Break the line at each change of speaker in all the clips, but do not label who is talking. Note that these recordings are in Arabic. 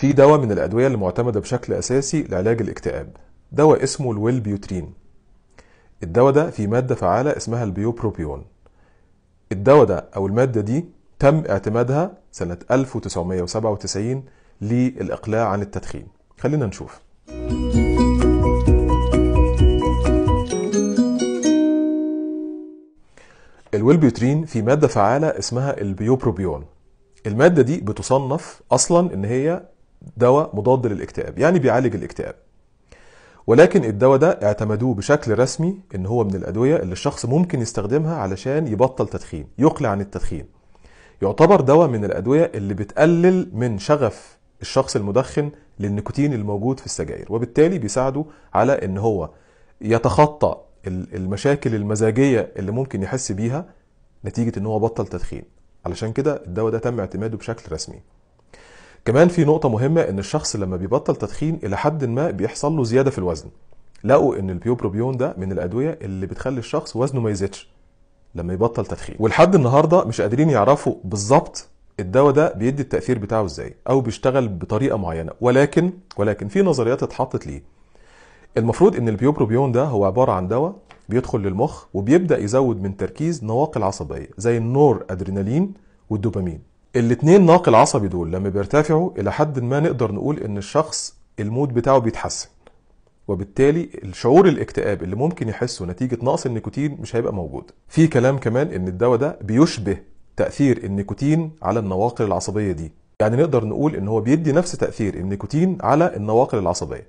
في دواء من الأدوية المعتمدة بشكل أساسي لعلاج الاكتئاب دواء اسمه الويلبيوترين الدواء ده فيه مادة فعالة اسمها البيوبروبيون الدواء ده أو المادة دي تم اعتمادها سنة 1997 للإقلاع عن التدخين خلينا نشوف الويلبيوترين في مادة فعالة اسمها البيوبروبيون المادة دي بتصنف أصلا إن هي دواء مضاد للاكتئاب يعني بيعالج الاكتئاب ولكن الدواء ده اعتمدوه بشكل رسمي ان هو من الادويه اللي الشخص ممكن يستخدمها علشان يبطل تدخين يقلع عن التدخين يعتبر دواء من الادويه اللي بتقلل من شغف الشخص المدخن للنيكوتين الموجود في السجاير وبالتالي بيساعده على ان هو يتخطى المشاكل المزاجيه اللي ممكن يحس بيها نتيجه ان هو بطل تدخين علشان كده الدواء ده تم اعتماده بشكل رسمي كمان في نقطه مهمه ان الشخص لما بيبطل تدخين الى حد ما بيحصل له زياده في الوزن لقوا ان البيوبروبيون ده من الادويه اللي بتخلي الشخص وزنه ما يزيدش لما يبطل تدخين ولحد النهارده مش قادرين يعرفوا بالظبط الدواء ده بيدي التاثير بتاعه ازاي او بيشتغل بطريقه معينه ولكن ولكن في نظريات اتحطت ليه المفروض ان البيوبروبيون ده هو عباره عن دواء بيدخل للمخ وبيبدا يزود من تركيز نواقل عصبيه زي النور ادرينالين والدوبامين الاتنين ناقل عصبي دول لما بيرتفعوا الى حد ما نقدر نقول ان الشخص المود بتاعه بيتحسن وبالتالي الشعور الاكتئاب اللي ممكن يحسه نتيجه نقص النيكوتين مش هيبقى موجود في كلام كمان ان الدواء ده بيشبه تاثير النيكوتين على النواقل العصبيه دي يعني نقدر نقول ان هو بيدي نفس تاثير النيكوتين على النواقل العصبيه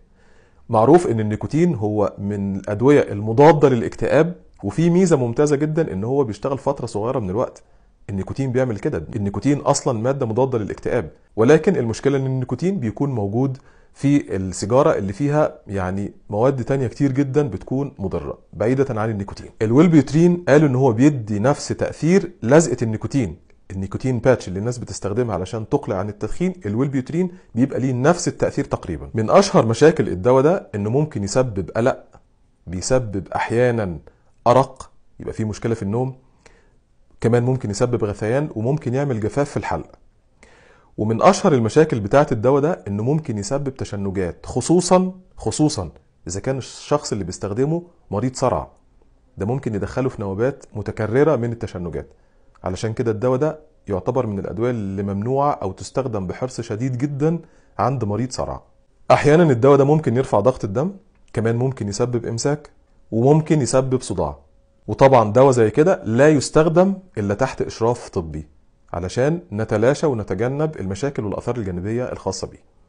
معروف ان النيكوتين هو من الادويه المضاده للاكتئاب وفي ميزه ممتازه جدا ان هو بيشتغل فتره صغيره من الوقت النيكوتين بيعمل كده النيكوتين اصلا ماده مضاده للاكتئاب ولكن المشكله ان النيكوتين بيكون موجود في السيجاره اللي فيها يعني مواد تانية كتير جدا بتكون مضره بعيده عن النيكوتين الويلبيوترين قالوا ان هو بيدي نفس تاثير لزقه النيكوتين النيكوتين باتش اللي الناس بتستخدمها علشان تقلع عن التدخين الويلبيوترين بيبقى ليه نفس التاثير تقريبا من اشهر مشاكل الدواء ده انه ممكن يسبب قلق بيسبب احيانا ارق يبقى في مشكله في النوم كمان ممكن يسبب غثيان وممكن يعمل جفاف في الحلق ومن اشهر المشاكل بتاعه الدواء ده انه ممكن يسبب تشنجات خصوصا خصوصا اذا كان الشخص اللي بيستخدمه مريض صرع ده ممكن يدخله في نوبات متكرره من التشنجات علشان كده الدواء ده يعتبر من الادويه اللي ممنوعه او تستخدم بحرص شديد جدا عند مريض صرع احيانا الدواء ده ممكن يرفع ضغط الدم كمان ممكن يسبب امساك وممكن يسبب صداع وطبعا دواء زي كده لا يستخدم الا تحت اشراف طبي علشان نتلاشى ونتجنب المشاكل والاثار الجانبيه الخاصه بيه